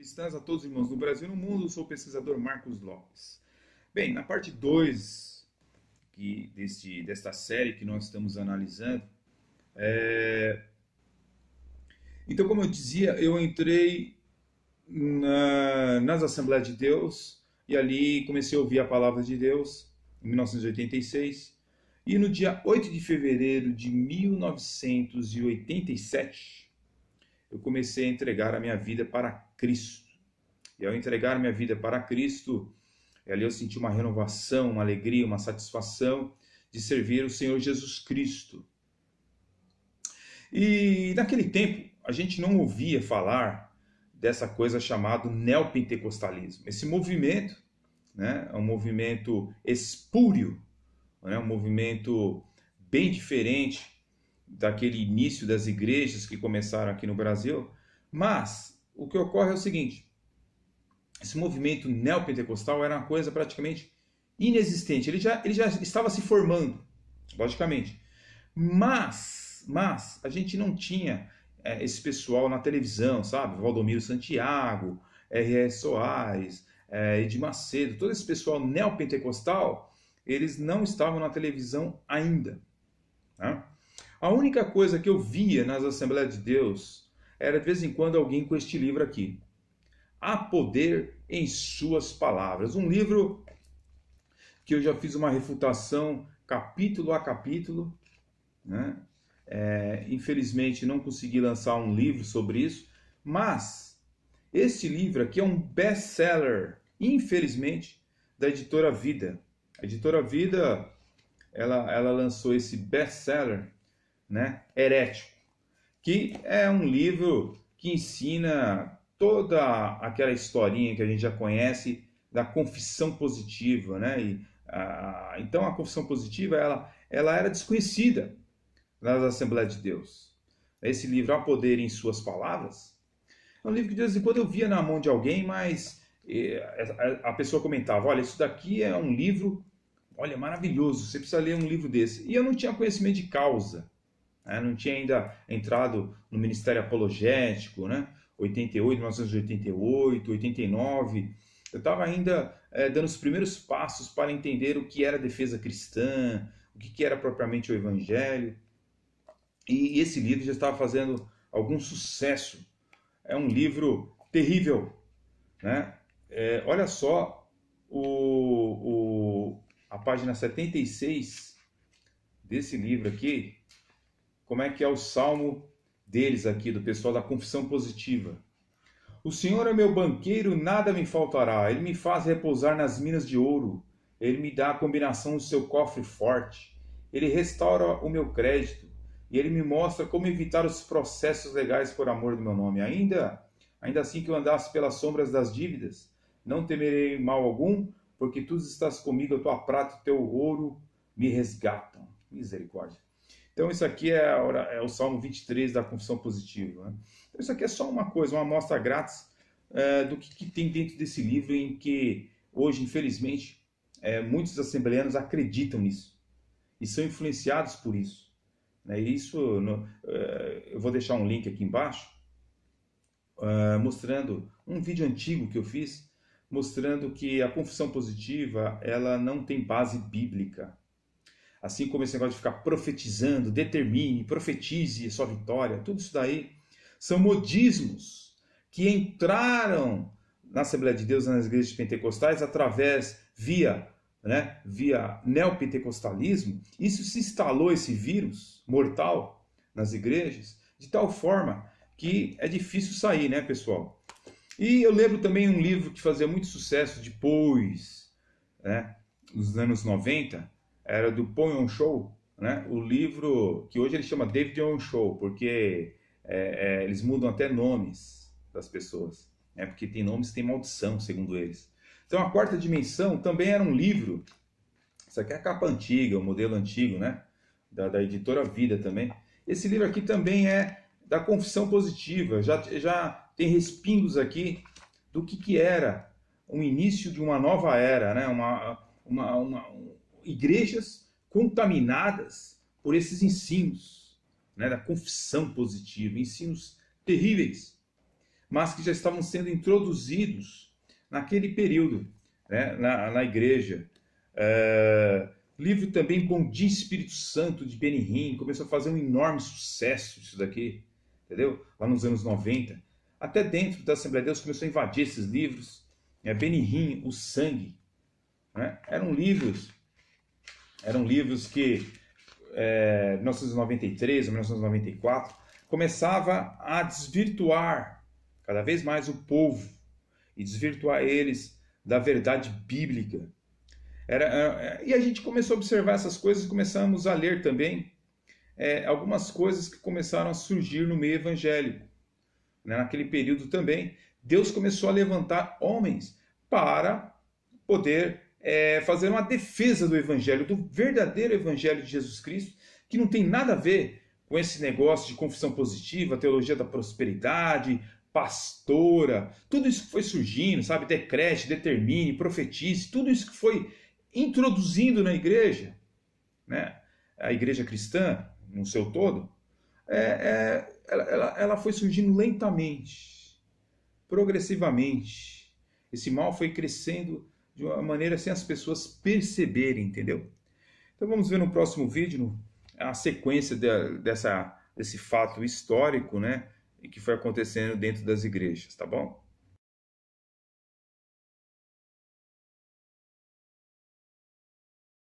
cristãs, a todos os irmãos no Brasil e no mundo. sou o pesquisador Marcos Lopes. Bem, na parte 2 deste, desta série que nós estamos analisando, é... então, como eu dizia, eu entrei na, nas Assembleias de Deus e ali comecei a ouvir a palavra de Deus em 1986. E no dia 8 de fevereiro de 1987, eu comecei a entregar a minha vida para Cristo. E ao entregar minha vida para Cristo, ali eu senti uma renovação, uma alegria, uma satisfação de servir o Senhor Jesus Cristo. E naquele tempo, a gente não ouvia falar dessa coisa chamada neopentecostalismo. Esse movimento né, é um movimento espúrio, né, um movimento bem diferente daquele início das igrejas que começaram aqui no Brasil, mas o que ocorre é o seguinte: esse movimento neopentecostal era uma coisa praticamente inexistente. Ele já, ele já estava se formando, logicamente. Mas, mas a gente não tinha é, esse pessoal na televisão, sabe? Valdomiro Santiago, R.S. Soares, é, eh, Ed Macedo, todo esse pessoal neopentecostal, eles não estavam na televisão ainda. Né? A única coisa que eu via nas Assembleias de Deus era de vez em quando alguém com este livro aqui. Há poder em suas palavras. Um livro que eu já fiz uma refutação capítulo a capítulo. Né? É, infelizmente não consegui lançar um livro sobre isso, mas este livro aqui é um best-seller, infelizmente, da editora Vida. A editora Vida ela, ela lançou esse best-seller né, Herético, que é um livro que ensina toda aquela historinha que a gente já conhece da confissão positiva, né? E, então a confissão positiva ela, ela era desconhecida nas Assembleias de Deus. Esse livro, A Poder em Suas Palavras, é um livro que de vez em quando eu via na mão de alguém, mas a pessoa comentava: Olha, isso daqui é um livro, olha, maravilhoso, você precisa ler um livro desse. E eu não tinha conhecimento de causa né? Não tinha ainda entrado no Ministério Apologético, né? 88, 1988, 89. Eu estava ainda é, dando os primeiros passos para entender o que era defesa cristã, o que, que era propriamente o Evangelho. E esse livro já estava fazendo algum sucesso. É um livro terrível. Né? É, olha só o, o, a página 76 desse livro aqui, como é que é o salmo deles aqui, do pessoal da confissão positiva. O Senhor é meu banqueiro, nada me faltará. Ele me faz repousar nas minas de ouro. Ele me dá a combinação do seu cofre forte. Ele restaura o meu crédito. E ele me mostra como evitar os processos legais por amor do meu nome. Ainda, ainda assim que eu andasse pelas sombras das dívidas, não temerei mal algum, porque tu estás comigo, a tua prata e teu ouro me resgatam. Misericórdia. Então, isso aqui é, hora, é o Salmo 23 da confissão positiva. Né? Então, isso aqui é só uma coisa, uma amostra grátis é, do que, que, tem dentro desse livro, em que hoje, infelizmente, é, muitos assembleanos acreditam nisso e são influenciados por isso. Né? E isso, no, é, eu vou deixar um link aqui embaixo é, mostrando um vídeo antigo que eu fiz mostrando que a confissão positiva ela não tem base bíblica Assim como esse negócio de ficar profetizando, determine, profetize a sua vitória, tudo isso daí são modismos que entraram na Assembleia de Deus, nas igrejas pentecostais, através, via, né, via neopentecostalismo. Isso se instalou, esse vírus mortal nas igrejas, de tal forma que é difícil sair, né, pessoal? E eu lembro também um livro que fazia muito sucesso depois, né, nos anos 90, era do on Show, né? O livro que hoje ele chama David Show, porque é, é, eles mudam até nomes das pessoas, né? Porque tem nomes que tem maldição, segundo eles. Então a quarta dimensão também era um livro. Isso aqui é a capa antiga, o modelo antigo, né? Da, da editora Vida também. Esse livro aqui também é da confissão positiva. Já, já tem respingos aqui do que, que era um início de uma nova era, né? Uma, uma, uma, igrejas contaminadas por esses ensinos né, da confissão positiva, ensinos terríveis, mas que já estavam sendo introduzidos naquele período né, na, na, igreja. É, livro também Bom Dia Espírito Santo de Benihim começou a fazer um enorme sucesso isso daqui, entendeu? Lá nos anos 90. Até dentro da Assembleia de Deus começou a invadir esses livros. É, Benihim, O Sangue. Né? Eram livros eram livros que, é, 1993 ou 1994, começava a desvirtuar cada vez mais o povo e desvirtuar eles da verdade bíblica. Era, é, é, e a gente começou a observar essas coisas e começamos a ler também é, algumas coisas que começaram a surgir no meio evangélico. Né? Naquele período também, Deus começou a levantar homens para poder é, fazer uma defesa do Evangelho, do verdadeiro Evangelho de Jesus Cristo, que não tem nada a ver com esse negócio de confissão positiva, teologia da prosperidade, pastora, tudo isso que foi surgindo, sabe? Decrete, determine, profetize, tudo isso que foi introduzindo na igreja, né? A igreja cristã, no seu todo, é, é, ela, ela, ela foi surgindo lentamente, progressivamente. Esse mal foi crescendo de uma maneira sem as pessoas perceberem, entendeu? Então vamos ver no próximo vídeo a sequência de, dessa, desse fato histórico, né? Que foi acontecendo dentro das igrejas, tá bom?